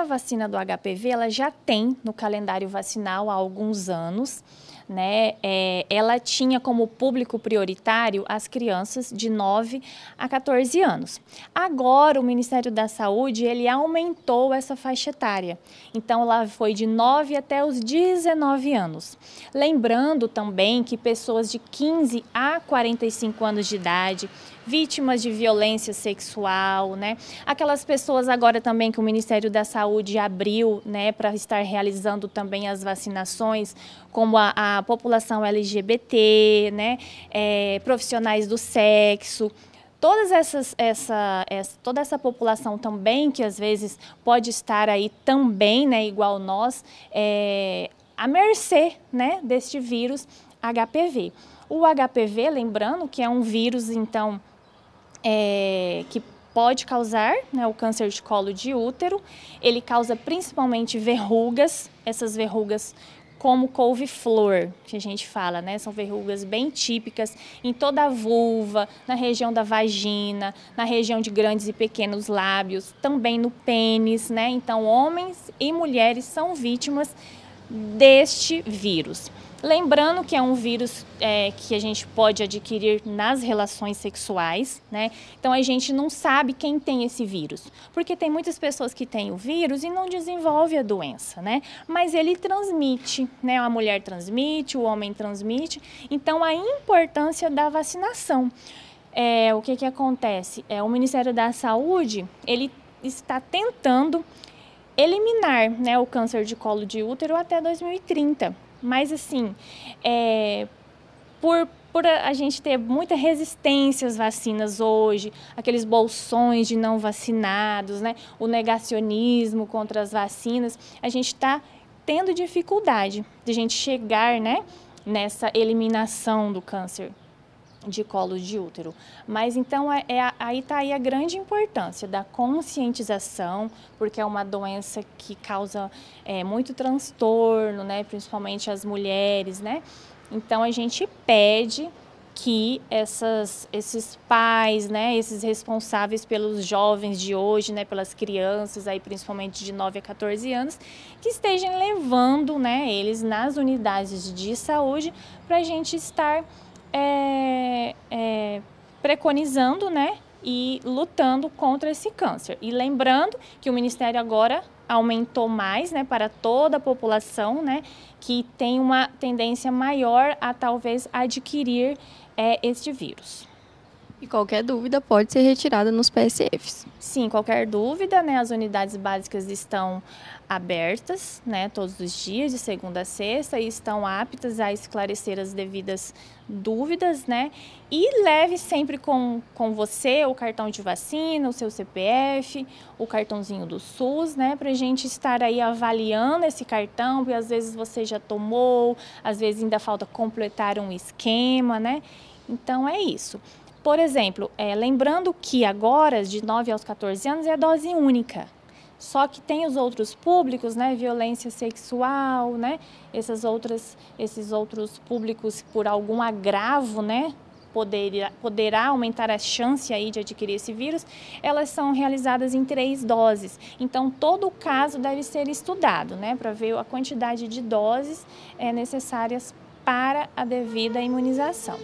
A vacina do HPV ela já tem no calendário vacinal há alguns anos né, é, ela tinha como público prioritário as crianças de 9 a 14 anos. Agora, o Ministério da Saúde, ele aumentou essa faixa etária. Então, ela foi de 9 até os 19 anos. Lembrando também que pessoas de 15 a 45 anos de idade, vítimas de violência sexual, né? Aquelas pessoas agora também que o Ministério da Saúde abriu, né, para estar realizando também as vacinações, como a, a população LGBT, né, é, profissionais do sexo, todas essas, essa, essa, toda essa população também, que às vezes pode estar aí também, né, igual nós, é, à mercê né, deste vírus HPV. O HPV, lembrando que é um vírus, então, é, que pode causar né, o câncer de colo de útero, ele causa principalmente verrugas, essas verrugas como couve-flor, que a gente fala, né? São verrugas bem típicas em toda a vulva, na região da vagina, na região de grandes e pequenos lábios, também no pênis, né? Então, homens e mulheres são vítimas deste vírus. Lembrando que é um vírus é, que a gente pode adquirir nas relações sexuais, né? Então a gente não sabe quem tem esse vírus, porque tem muitas pessoas que têm o vírus e não desenvolve a doença, né? Mas ele transmite, né? A mulher transmite, o homem transmite. Então a importância da vacinação. É, o que, que acontece? É, o Ministério da Saúde ele está tentando eliminar né, o câncer de colo de útero até 2030. Mas assim, é, por, por a gente ter muita resistência às vacinas hoje, aqueles bolsões de não vacinados, né? o negacionismo contra as vacinas, a gente está tendo dificuldade de a gente chegar né, nessa eliminação do câncer de colo de útero. Mas então é, é aí está aí a grande importância da conscientização, porque é uma doença que causa é, muito transtorno, né, principalmente as mulheres, né? Então a gente pede que essas, esses pais, né, esses responsáveis pelos jovens de hoje, né, pelas crianças, aí principalmente de 9 a 14 anos, que estejam levando né, eles nas unidades de saúde para a gente estar é, é, preconizando, né? E lutando contra esse câncer. E lembrando que o Ministério agora aumentou mais, né, para toda a população, né, que tem uma tendência maior a talvez adquirir é, este vírus. E qualquer dúvida pode ser retirada nos PSFs. Sim, qualquer dúvida, né? As unidades básicas estão abertas, né, todos os dias de segunda a sexta e estão aptas a esclarecer as devidas dúvidas, né? E leve sempre com, com você o cartão de vacina, o seu CPF, o cartãozinho do SUS, né, para a gente estar aí avaliando esse cartão, porque às vezes você já tomou, às vezes ainda falta completar um esquema, né? Então é isso. Por exemplo, é, lembrando que agora, de 9 aos 14 anos, é dose única. Só que tem os outros públicos, né? Violência sexual, né? Essas outras, esses outros públicos por algum agravo, né? Poderia, poderá aumentar a chance aí de adquirir esse vírus, elas são realizadas em três doses. Então, todo o caso deve ser estudado, né? Para ver a quantidade de doses é, necessárias para a devida imunização.